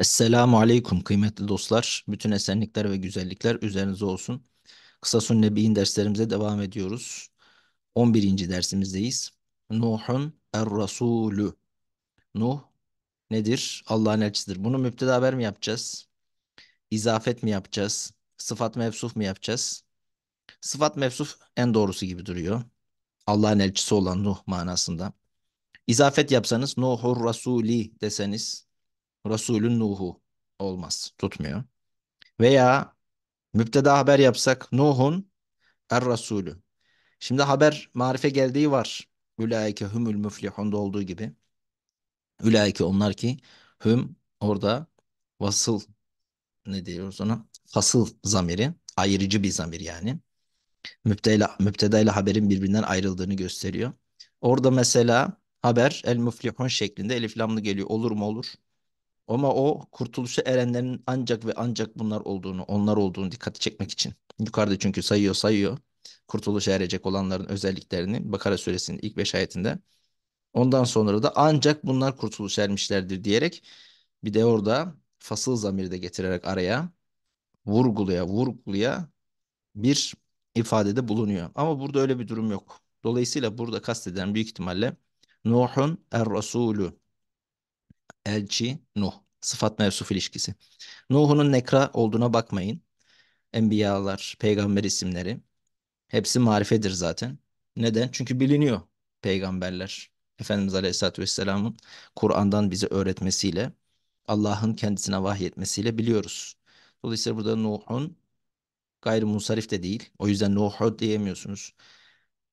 Esselamu Aleyküm kıymetli dostlar. Bütün esenlikler ve güzellikler üzerinize olsun. Kısa Sünnebi'in derslerimize devam ediyoruz. 11. dersimizdeyiz. Nuh'un Er-Rasulü. Nuh nedir? Allah'ın elçisidir. Bunu müpteda haber mi yapacağız? İzafet mi yapacağız? Sıfat mevsuf mu yapacağız? Sıfat mevsuf en doğrusu gibi duruyor. Allah'ın elçisi olan Nuh manasında. İzafet yapsanız Nuhur Rasuli deseniz Resulün Nuh'u olmaz. Tutmuyor. Veya müpteda haber yapsak Nuh'un er Resulü. Şimdi haber marife geldiği var. Ülaike humul müflihun'da olduğu gibi. Ülaike onlar ki hüm orada vasıl ne diyoruz ona? Fasıl zamiri. Ayrıcı bir zamir yani. Müptela, müpteda ile haberin birbirinden ayrıldığını gösteriyor. Orada mesela haber el müflihun şeklinde eliflamlı geliyor. Olur mu olur? Ama o kurtuluşa erenlerin ancak ve ancak bunlar olduğunu, onlar olduğunu dikkati çekmek için. Yukarıda çünkü sayıyor sayıyor. Kurtuluşa erecek olanların özelliklerini Bakara suresinin ilk beş ayetinde. Ondan sonra da ancak bunlar kurtuluşa ermişlerdir diyerek bir de orada fasıl zamiri de getirerek araya vurguluya vurguluya bir ifadede bulunuyor. Ama burada öyle bir durum yok. Dolayısıyla burada kasteden büyük ihtimalle Nuh'un er-Resulü elçi Nuh. Sıfat mevsuf ilişkisi. Nuh'un nekra olduğuna bakmayın. Enbiyalar, peygamber isimleri. Hepsi marifedir zaten. Neden? Çünkü biliniyor peygamberler. Efendimiz Aleyhisselatü Vesselam'ın Kur'an'dan bize öğretmesiyle, Allah'ın kendisine vahyetmesiyle biliyoruz. Dolayısıyla burada Nuh'un gayrimunsarif de değil. O yüzden Nuh'u diyemiyorsunuz.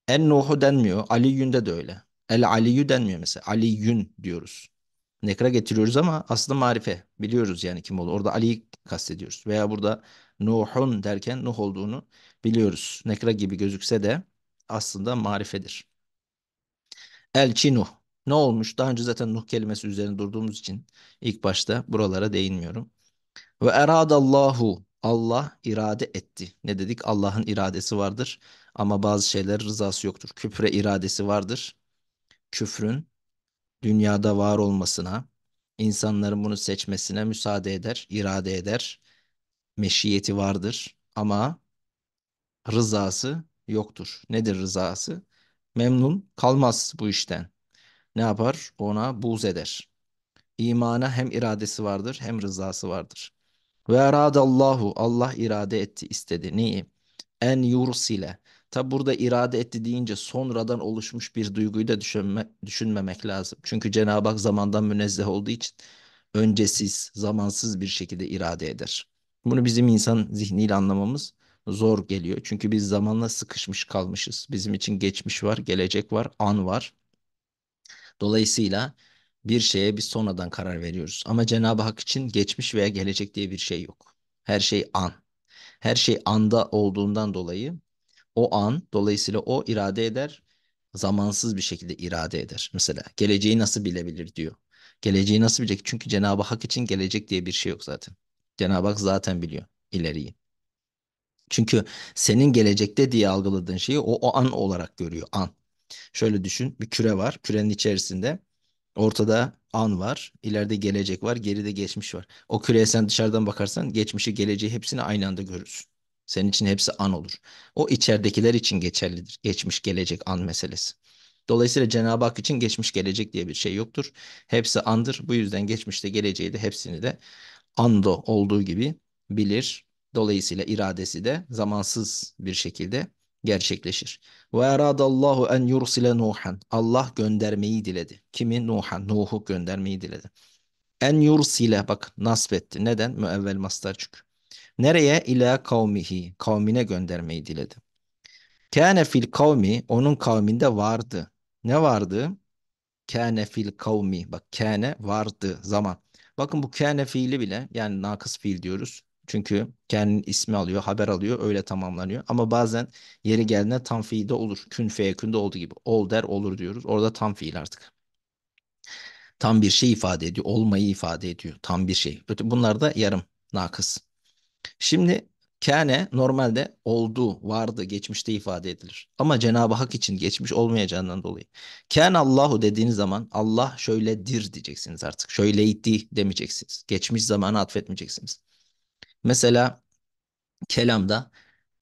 En Nuh'u denmiyor. Ali Yü'nde de öyle. El Aliyyü denmiyor mesela. Ali Aliyyün diyoruz nekra getiriyoruz ama aslında marife biliyoruz yani kim oldu. Orada Ali'yi kastediyoruz veya burada Nuh'un derken Nuh olduğunu biliyoruz. Nekra gibi gözükse de aslında marifedir. Elçi Nuh. Ne olmuş? Daha önce zaten Nuh kelimesi üzerine durduğumuz için ilk başta buralara değinmiyorum. Ve eradallahu Allah irade etti. Ne dedik? Allah'ın iradesi vardır ama bazı şeyler rızası yoktur. Küfre iradesi vardır. Küfrün dünyada var olmasına, insanların bunu seçmesine müsaade eder, irade eder, meşiyeti vardır ama rızası yoktur. Nedir rızası? Memnun kalmaz bu işten. Ne yapar? Ona buz eder. İmana hem iradesi vardır hem rızası vardır. Ve Allahu Allah irade etti istedi. Neyi? En yursile Tabi burada irade etti deyince sonradan oluşmuş bir duyguyu da düşünme, düşünmemek lazım. Çünkü Cenab-ı Hak zamandan münezzeh olduğu için öncesiz, zamansız bir şekilde irade eder. Bunu bizim insan zihniyle anlamamız zor geliyor. Çünkü biz zamanla sıkışmış kalmışız. Bizim için geçmiş var, gelecek var, an var. Dolayısıyla bir şeye biz sonradan karar veriyoruz. Ama Cenab-ı Hak için geçmiş veya gelecek diye bir şey yok. Her şey an. Her şey anda olduğundan dolayı o an dolayısıyla o irade eder zamansız bir şekilde irade eder. Mesela geleceği nasıl bilebilir diyor. Geleceği nasıl bilecek? Çünkü Cenab-ı Hak için gelecek diye bir şey yok zaten. Cenab-ı Hak zaten biliyor ileriyi. Çünkü senin gelecekte diye algıladığın şeyi o, o an olarak görüyor. An. Şöyle düşün bir küre var. Kürenin içerisinde ortada an var. ileride gelecek var. Geride geçmiş var. O küreye sen dışarıdan bakarsan geçmişi geleceği hepsini aynı anda görürsün. Senin için hepsi an olur. O içeridekiler için geçerlidir. Geçmiş gelecek an meselesi. Dolayısıyla Cenab-ı Hak için geçmiş gelecek diye bir şey yoktur. Hepsi andır. Bu yüzden geçmişte geleceği de hepsini de ando olduğu gibi bilir. Dolayısıyla iradesi de zamansız bir şekilde gerçekleşir. Ve eradallahu en yursile Nuhan. Allah göndermeyi diledi. Kimi? Nuhan. Nuh'u göndermeyi diledi. En yursile bak nasbetti. Neden? Müevvel mastar çünkü. Nereye? İlâ kavmihi. Kavmine göndermeyi diledi. Kâne fil kavmi. Onun kavminde vardı. Ne vardı? Kâne fil kavmi. Bak kâne vardı zaman. Bakın bu kâne fiili bile yani nakıs fiil diyoruz. Çünkü kendi ismi alıyor, haber alıyor, öyle tamamlanıyor. Ama bazen yeri geldiğinde tam fiilde olur. Kün künde olduğu gibi. Ol der olur diyoruz. Orada tam fiil artık. Tam bir şey ifade ediyor. Olmayı ifade ediyor. Tam bir şey. Bunlar da yarım, nakıs. Şimdi kâne normalde oldu, vardı, geçmişte ifade edilir. Ama Cenab-ı Hak için geçmiş olmayacağından dolayı. Kâne Allahu dediğiniz zaman Allah şöyledir diyeceksiniz artık. Şöyleydi demeyeceksiniz. Geçmiş zamanı atfetmeyeceksiniz. Mesela kelamda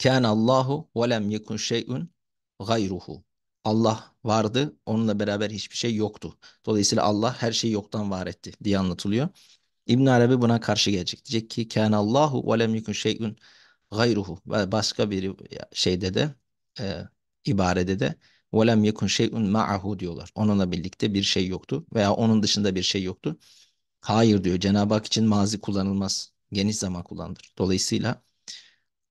kâne Allahu ve lem yekun şey'un gayruhu. Allah vardı, onunla beraber hiçbir şey yoktu. Dolayısıyla Allah her şeyi yoktan var etti diye anlatılıyor. İbn Arabi buna karşı gelecek. Diyecek ki kana Allahu ve lem yekun şey'un gayruhu. Ve başka bir şeyde de e, ibarede de ve lem yekun şey'un ma'ahu diyorlar. Onunla birlikte bir şey yoktu veya onun dışında bir şey yoktu. Hayır diyor. Cenab-ı Hak için mazi kullanılmaz. Geniş zaman kullanılır. Dolayısıyla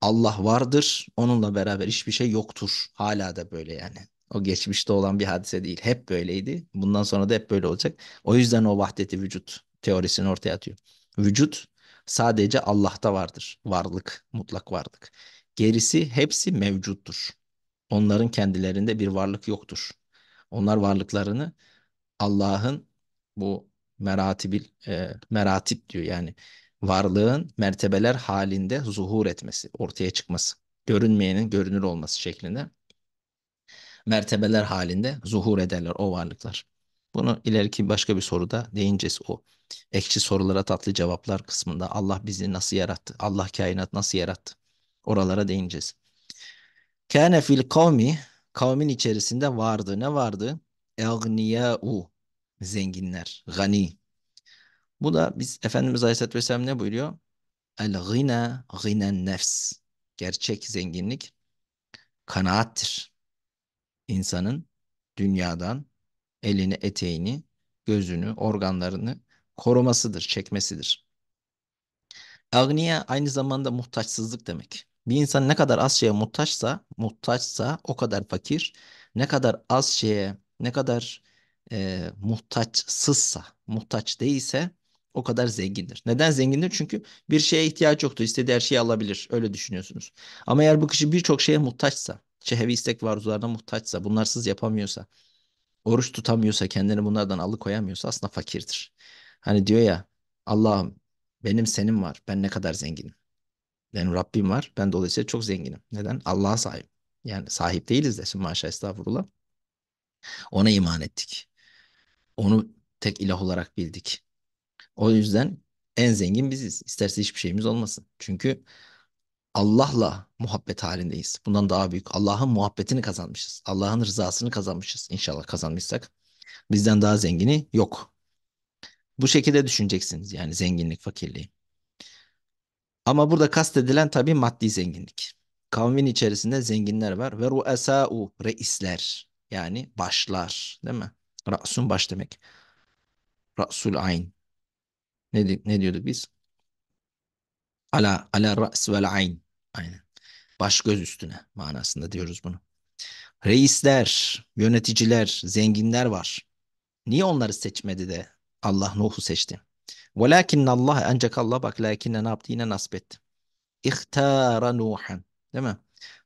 Allah vardır. Onunla beraber hiçbir şey yoktur. Hala da böyle yani. O geçmişte olan bir hadise değil. Hep böyleydi. Bundan sonra da hep böyle olacak. O yüzden o vahdeti vücut teorisini ortaya atıyor. Vücut sadece Allah'ta vardır. Varlık, mutlak varlık. Gerisi hepsi mevcuttur. Onların kendilerinde bir varlık yoktur. Onlar varlıklarını Allah'ın bu meratibil e, meratip diyor yani varlığın mertebeler halinde zuhur etmesi, ortaya çıkması, görünmeyenin görünür olması şeklinde mertebeler halinde zuhur ederler o varlıklar. Bunu ileriki başka bir soruda değineceğiz o. Ekşi sorulara tatlı cevaplar kısmında Allah bizi nasıl yarattı? Allah kainat nasıl yarattı? Oralara değineceğiz. Kâne fil kavmi, kavmin içerisinde vardı. Ne vardı? u zenginler, gani. Bu da biz Efendimiz Aleyhisselatü Vesselam ne buyuruyor? El gina ginen nefs. Gerçek zenginlik kanaattir. İnsanın dünyadan, elini, eteğini, gözünü, organlarını korumasıdır, çekmesidir. Agniya aynı zamanda muhtaçsızlık demek. Bir insan ne kadar az şeye muhtaçsa, muhtaçsa o kadar fakir, ne kadar az şeye, ne kadar e, muhtaçsızsa, muhtaç değilse o kadar zengindir. Neden zengindir? Çünkü bir şeye ihtiyaç yoktu. İstediği her şeyi alabilir. Öyle düşünüyorsunuz. Ama eğer bu kişi birçok şeye muhtaçsa, şehevi istek ve muhtaçsa, bunlarsız yapamıyorsa, oruç tutamıyorsa, kendini bunlardan alıkoyamıyorsa aslında fakirdir. Hani diyor ya Allah'ım benim senin var, ben ne kadar zenginim. Benim Rabbim var, ben dolayısıyla çok zenginim. Neden? Allah'a sahip. Yani sahip değiliz de şimdi maşa estağfurullah. Ona iman ettik. Onu tek ilah olarak bildik. O yüzden en zengin biziz. İsterse hiçbir şeyimiz olmasın. Çünkü Allah'la muhabbet halindeyiz. Bundan daha büyük. Allah'ın muhabbetini kazanmışız. Allah'ın rızasını kazanmışız. İnşallah kazanmışsak. Bizden daha zengini yok. Bu şekilde düşüneceksiniz yani zenginlik, fakirliği. Ama burada kastedilen tabii maddi zenginlik. Kavmin içerisinde zenginler var. Ve ru'esâ'u reisler. Yani başlar değil mi? Ra'sun baş demek. Ra'sul ayn. Ne, ne diyorduk biz? Ala, ala ra's vel ayn. Aynen. Baş göz üstüne manasında diyoruz bunu. Reisler, yöneticiler, zenginler var. Niye onları seçmedi de Allah Nuh'u seçti? Velakinne Allah ancak Allah bak lakinne ne yaptı yine nasip İhtara Nuhan. Değil mi?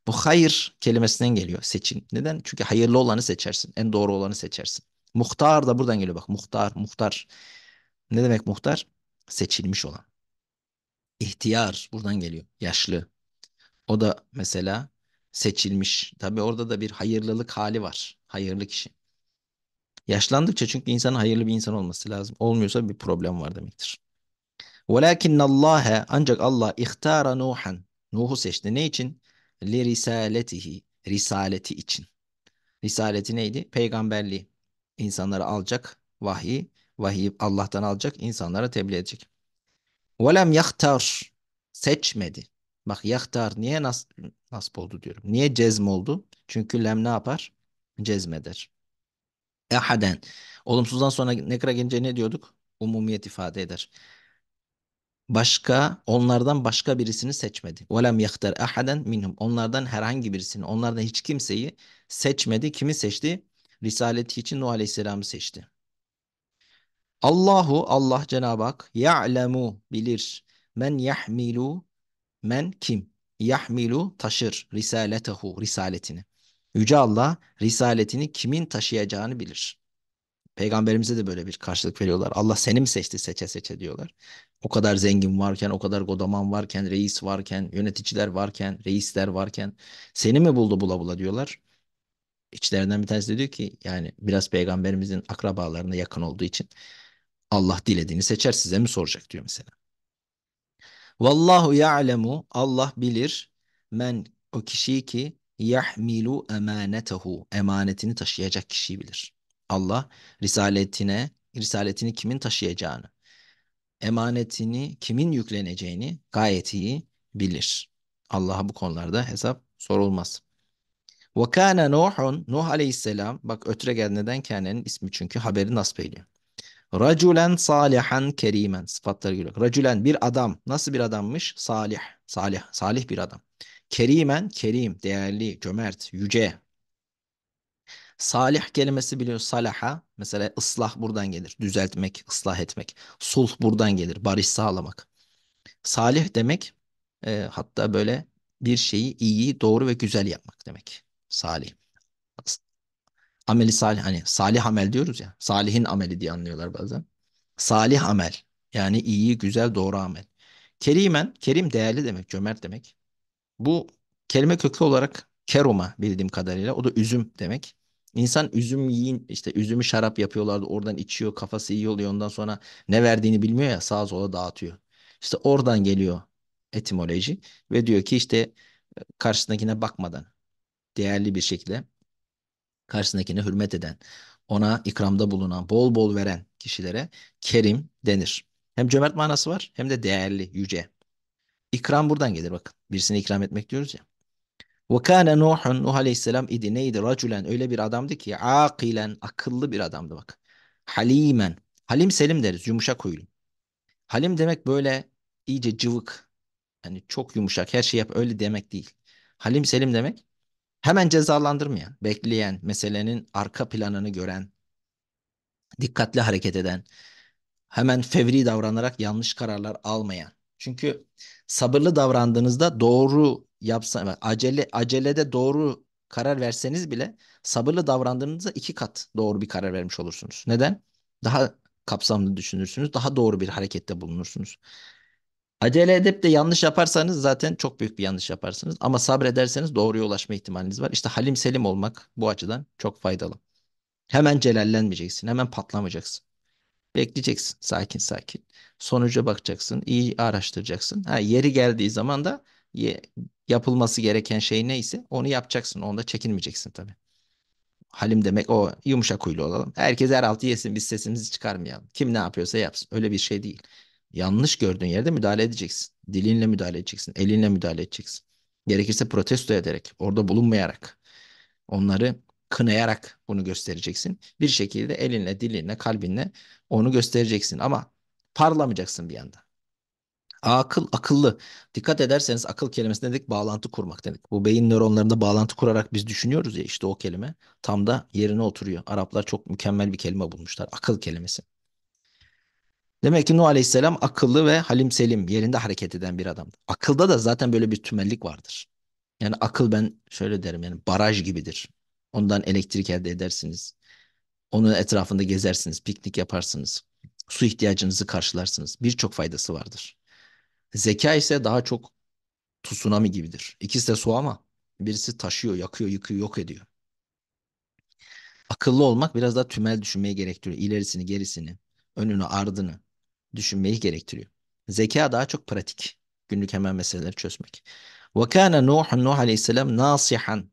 Bu hayır kelimesinden geliyor seçin. Neden? Çünkü hayırlı olanı seçersin. En doğru olanı seçersin. Muhtar da buradan geliyor bak. Muhtar, muhtar. Ne demek muhtar? Seçilmiş olan. İhtiyar buradan geliyor. Yaşlı, o da mesela seçilmiş. Tabii orada da bir hayırlılık hali var. Hayırlı kişi. Yaşlandıkça çünkü insanın hayırlı bir insan olması lazım. Olmuyorsa bir problem var demektir. وَلَكِنَّ اللّٰهَ Ancak Allah ihtara Nuhan. Nuh'u seçti. Ne için? Li Risaleti için. Risaleti neydi? Peygamberliği. İnsanları alacak. Vahiy. Vahiy Allah'tan alacak. insanlara tebliğ edecek. وَلَمْ يَخْتَرْ Seçmedi. Bak yaktar niye nas nasip oldu diyorum. Niye cezm oldu? Çünkü lem ne yapar? Cezmeder. Ehaden. Olumsuzdan sonra nekra gelince ne diyorduk? Umumiyet ifade eder. Başka, onlardan başka birisini seçmedi. وَلَمْ يَخْتَرْ اَحَدًا minhum Onlardan herhangi birisini, onlardan hiç kimseyi seçmedi. Kimi seçti? Risaleti için Nuh Aleyhisselam'ı seçti. Allahu, Allah Cenab-ı Hak, ya'lemu, bilir. Men yahmilu, Men kim? Yahmilu taşır risaletehu risaletini. Yüce Allah risaletini kimin taşıyacağını bilir. Peygamberimize de böyle bir karşılık veriyorlar. Allah seni mi seçti seçe seçe diyorlar. O kadar zengin varken, o kadar godaman varken, reis varken, yöneticiler varken, reisler varken seni mi buldu bula bula diyorlar. İçlerinden bir tanesi de diyor ki yani biraz peygamberimizin akrabalarına yakın olduğu için Allah dilediğini seçer size mi soracak diyor mesela. Vallahu ya'lemu Allah bilir men o kişiyi ki yahmilu emanetehu emanetini taşıyacak kişiyi bilir. Allah risaletine risaletini kimin taşıyacağını, emanetini kimin yükleneceğini gayet iyi bilir. Allah'a bu konularda hesap sorulmaz. Ve kana Nuhun Nuh aleyhisselam bak ötüre geldi neden kane'nin ismi çünkü haberi nasip ediyor. Raculen salihan kerimen sıfatları geliyor. Raculen bir adam. Nasıl bir adammış? Salih. Salih. Salih bir adam. Kerimen kerim. Değerli, cömert, yüce. Salih kelimesi biliyor salaha. Mesela ıslah buradan gelir. Düzeltmek, ıslah etmek. Sulh buradan gelir. Barış sağlamak. Salih demek e, hatta böyle bir şeyi iyi, doğru ve güzel yapmak demek. Salih ameli salih hani salih amel diyoruz ya. Salihin ameli diye anlıyorlar bazen. Salih amel yani iyi, güzel, doğru amel. Kerimen, kerim değerli demek, cömert demek. Bu kelime köklü olarak keroma bildiğim kadarıyla o da üzüm demek. İnsan üzüm yiyin işte üzümü şarap yapıyorlardı oradan içiyor kafası iyi oluyor ondan sonra ne verdiğini bilmiyor ya sağa sola dağıtıyor. İşte oradan geliyor etimoloji ve diyor ki işte e, karşısındakine bakmadan değerli bir şekilde karşısındakine hürmet eden, ona ikramda bulunan, bol bol veren kişilere kerim denir. Hem cömert manası var hem de değerli, yüce. İkram buradan gelir bakın. Birisine ikram etmek diyoruz ya. وَكَانَ نُوحٌ Nuh aleyhisselam idi neydi? Raculen öyle bir adamdı ki akilen akıllı bir adamdı bak. Halimen. Halim Selim deriz yumuşak huylu. Halim demek böyle iyice cıvık. Yani çok yumuşak her şey yap öyle demek değil. Halim Selim demek hemen cezalandırmayan, bekleyen, meselenin arka planını gören, dikkatli hareket eden, hemen fevri davranarak yanlış kararlar almayan. Çünkü sabırlı davrandığınızda doğru yapsa, acele acelede doğru karar verseniz bile sabırlı davrandığınızda iki kat doğru bir karar vermiş olursunuz. Neden? Daha kapsamlı düşünürsünüz, daha doğru bir harekette bulunursunuz. Acele edip de yanlış yaparsanız zaten çok büyük bir yanlış yaparsınız. Ama sabrederseniz doğruya ulaşma ihtimaliniz var. İşte Halim Selim olmak bu açıdan çok faydalı. Hemen celallenmeyeceksin, hemen patlamayacaksın. Bekleyeceksin sakin sakin. Sonuca bakacaksın, iyi araştıracaksın. Ha, yeri geldiği zaman da yapılması gereken şey neyse onu yapacaksın. Onda çekinmeyeceksin tabii. Halim demek o yumuşak huylu olalım. Herkes her altı yesin biz sesimizi çıkarmayalım. Kim ne yapıyorsa yapsın. Öyle bir şey değil. Yanlış gördüğün yerde müdahale edeceksin. Dilinle müdahale edeceksin. Elinle müdahale edeceksin. Gerekirse protesto ederek, orada bulunmayarak, onları kınayarak bunu göstereceksin. Bir şekilde elinle, dilinle, kalbinle onu göstereceksin. Ama parlamayacaksın bir anda. Akıl, akıllı. Dikkat ederseniz akıl kelimesinde dedik bağlantı kurmak dedik. Bu beyin nöronlarında bağlantı kurarak biz düşünüyoruz ya işte o kelime tam da yerine oturuyor. Araplar çok mükemmel bir kelime bulmuşlar. Akıl kelimesi. Demek ki Nuh Aleyhisselam akıllı ve halim selim yerinde hareket eden bir adam. Akılda da zaten böyle bir tümellik vardır. Yani akıl ben şöyle derim yani baraj gibidir. Ondan elektrik elde edersiniz. Onun etrafında gezersiniz, piknik yaparsınız. Su ihtiyacınızı karşılarsınız. Birçok faydası vardır. Zeka ise daha çok tsunami gibidir. İkisi de su ama birisi taşıyor, yakıyor, yıkıyor, yok ediyor. Akıllı olmak biraz daha tümel düşünmeye gerektiriyor. İlerisini, gerisini, önünü, ardını düşünmeyi gerektiriyor. Zeka daha çok pratik. Günlük hemen meseleleri çözmek. وَكَانَ نُوحٌ Nuh aleyhisselam nasihan.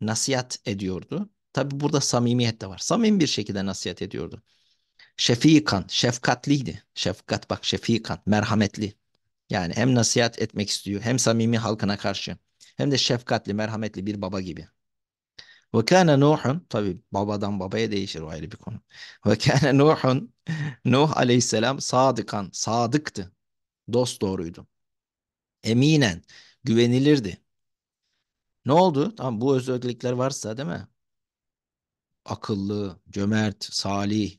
Nasihat ediyordu. Tabi burada samimiyet de var. Samim bir şekilde nasihat ediyordu. Şefikan, şefkatliydi. Şefkat bak şefikan, merhametli. Yani hem nasihat etmek istiyor hem samimi halkına karşı hem de şefkatli, merhametli bir baba gibi. Ve kâne Nuh'un tabi babadan babaya değişir o ayrı bir konu. Ve kâne Nuh'un Nuh aleyhisselam sadıkan sadıktı. Dost doğruydu. Eminen güvenilirdi. Ne oldu? tam bu özellikler varsa değil mi? Akıllı, cömert, salih,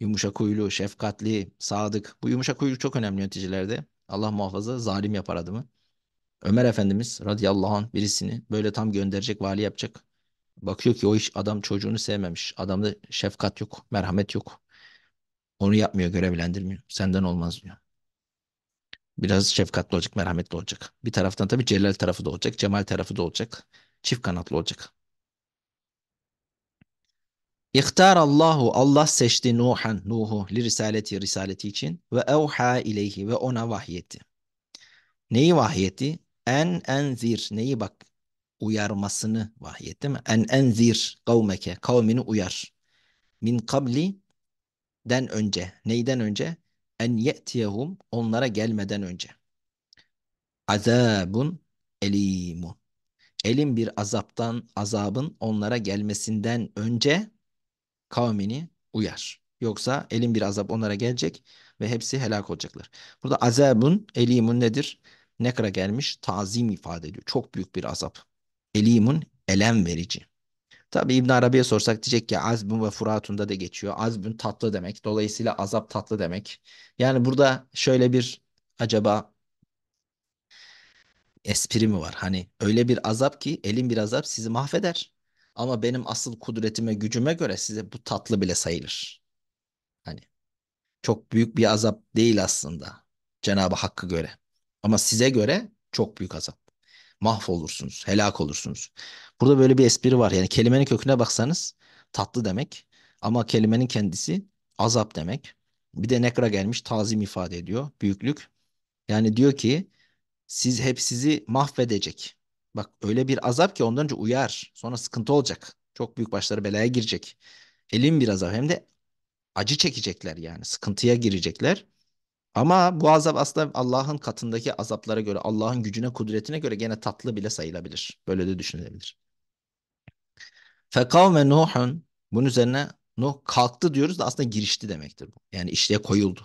yumuşak huylu, şefkatli, sadık. Bu yumuşak huylu çok önemli yöneticilerde. Allah muhafaza zalim yapar adamı. Ömer Efendimiz radıyallahu anh birisini böyle tam gönderecek vali yapacak. Bakıyor ki o iş adam çocuğunu sevmemiş. Adamda şefkat yok, merhamet yok. Onu yapmıyor, görevlendirmiyor. Senden olmaz diyor. Biraz şefkatli olacak, merhametli olacak. Bir taraftan tabii Celal tarafı da olacak, Cemal tarafı da olacak. Çift kanatlı olacak. İhtar Allahu Allah seçti Nuhan Nuh'u li risaleti risaleti için ve evha ileyhi ve ona vahyetti. Neyi vahyetti? En enzir neyi bak uyarmasını vahyetti mi? En enzir kavmeke kavmini uyar. Min kabli den önce. Neyden önce? En ye'tiyehum onlara gelmeden önce. Azabun elimun. Elim bir azaptan azabın onlara gelmesinden önce kavmini uyar. Yoksa elim bir azap onlara gelecek ve hepsi helak olacaklar. Burada azabun elimun nedir? Nekra gelmiş tazim ifade ediyor. Çok büyük bir azap. Elimun elem verici. Tabi İbn Arabi'ye sorsak diyecek ki azbun ve furatunda da geçiyor. Azbun tatlı demek. Dolayısıyla azap tatlı demek. Yani burada şöyle bir acaba espri mi var? Hani öyle bir azap ki elin bir azap sizi mahveder. Ama benim asıl kudretime, gücüme göre size bu tatlı bile sayılır. Hani çok büyük bir azap değil aslında Cenab-ı Hakk'a göre. Ama size göre çok büyük azap mahvolursunuz, helak olursunuz. Burada böyle bir espri var. Yani kelimenin köküne baksanız tatlı demek ama kelimenin kendisi azap demek. Bir de nekra gelmiş tazim ifade ediyor, büyüklük. Yani diyor ki siz hep sizi mahvedecek. Bak öyle bir azap ki ondan önce uyar. Sonra sıkıntı olacak. Çok büyük başları belaya girecek. Elin bir azap hem de acı çekecekler yani sıkıntıya girecekler. Ama bu azap aslında Allah'ın katındaki azaplara göre, Allah'ın gücüne, kudretine göre gene tatlı bile sayılabilir. Böyle de düşünülebilir. Fekavme Nuh'un bunun üzerine Nuh kalktı diyoruz da aslında girişti demektir bu. Yani işliğe koyuldu.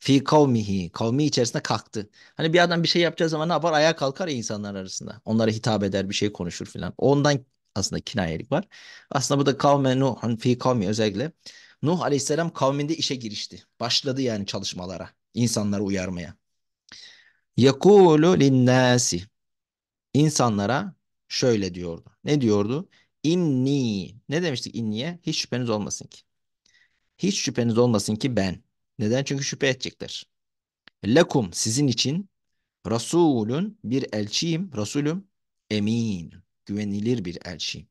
Fi kavmihi, kavmi içerisinde kalktı. Hani bir adam bir şey yapacağı zaman ne yapar? Ayağa kalkar ya insanlar arasında. Onlara hitap eder, bir şey konuşur filan. Ondan aslında kinayelik var. Aslında bu da kavme Nuh'un fi kavmi özellikle Nuh aleyhisselam kavminde işe girişti. Başladı yani çalışmalara, insanları uyarmaya. Yakulu linnâsi. İnsanlara şöyle diyordu. Ne diyordu? İnni. Ne demiştik inniye? Hiç şüpheniz olmasın ki. Hiç şüpheniz olmasın ki ben. Neden? Çünkü şüphe edecekler. Lekum sizin için Rasulün bir elçiyim. Rasulüm emin. Güvenilir bir elçiyim.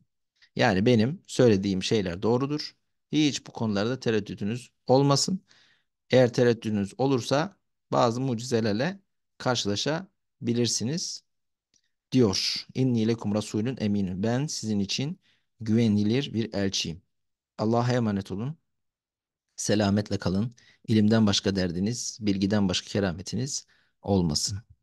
Yani benim söylediğim şeyler doğrudur. Hiç bu konularda tereddütünüz olmasın. Eğer tereddütünüz olursa bazı mucizelerle karşılaşabilirsiniz diyor. İnni lekum rasulün eminun. Ben sizin için güvenilir bir elçiyim. Allah'a emanet olun. Selametle kalın. İlimden başka derdiniz, bilgiden başka kerametiniz olmasın.